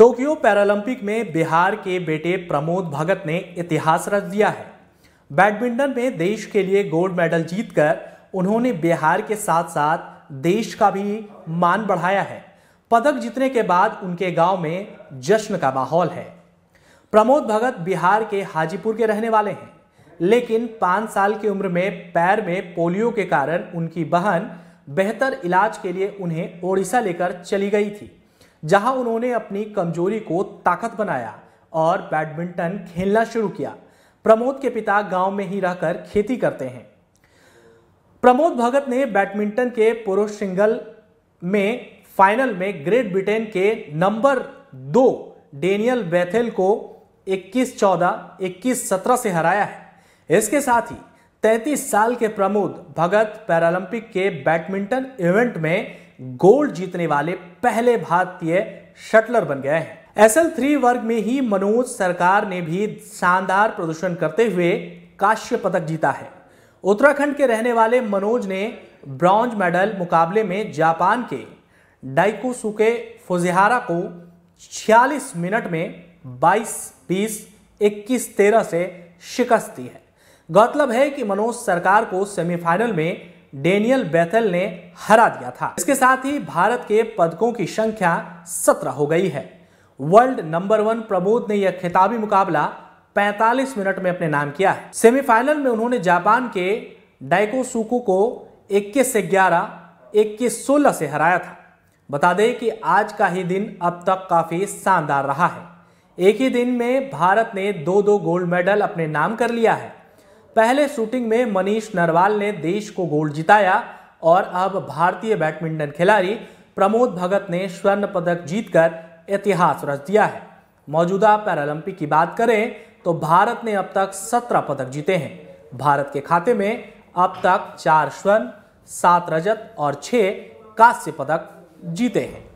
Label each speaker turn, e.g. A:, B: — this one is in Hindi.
A: टोक्यो पैरालंपिक में बिहार के बेटे प्रमोद भगत ने इतिहास रच दिया है बैडमिंटन में देश के लिए गोल्ड मेडल जीतकर उन्होंने बिहार के साथ साथ देश का भी मान बढ़ाया है पदक जीतने के बाद उनके गांव में जश्न का माहौल है प्रमोद भगत बिहार के हाजीपुर के रहने वाले हैं लेकिन पाँच साल की उम्र में पैर में पोलियो के कारण उनकी बहन बेहतर इलाज के लिए उन्हें ओडिशा लेकर चली गई थी जहां उन्होंने अपनी कमजोरी को ताकत बनाया और बैडमिंटन खेलना शुरू किया प्रमोद के पिता गांव में ही रहकर खेती करते हैं प्रमोद भगत ने बैडमिंटन के पुरुष सिंगल में फाइनल में ग्रेट ब्रिटेन के नंबर दो डेनियल बैथेल को 21-14, 21-17 से हराया है इसके साथ ही 33 साल के प्रमोद भगत पैरालंपिक के बैडमिंटन इवेंट में गोल्ड जीतने वाले पहले भारतीय शटलर बन गए हैं एस एल थ्री वर्ग में ही मनोज सरकार ने भी शानदार प्रदर्शन करते हुए काश्य पदक जीता है उत्तराखंड के रहने वाले मनोज ने ब्रॉन्ज मेडल मुकाबले में जापान के डाइकोसुके फुजिहारा को 46 मिनट में 22 बीस 21 13 से शिकस्त दी है गौरतलब है कि मनोज सरकार को सेमीफाइनल में डेनियल बैथल ने हरा दिया था इसके साथ ही भारत के पदकों की संख्या सत्रह हो गई है वर्ल्ड नंबर वन प्रमोद ने यह खिताबी मुकाबला 45 मिनट में अपने नाम किया है सेमीफाइनल में उन्होंने जापान के डाइको सुको को 21 से 11, 21 16 से हराया था बता दें कि आज का ही दिन अब तक काफी शानदार रहा है एक ही दिन में भारत ने दो दो गोल्ड मेडल अपने नाम कर लिया है पहले शूटिंग में मनीष नरवाल ने देश को गोल्ड जिताया और अब भारतीय बैडमिंटन खिलाड़ी प्रमोद भगत ने स्वर्ण पदक जीतकर इतिहास रच दिया है मौजूदा पैरालंपिक की बात करें तो भारत ने अब तक सत्रह पदक जीते हैं भारत के खाते में अब तक चार स्वर्ण सात रजत और छः कांस्य पदक जीते हैं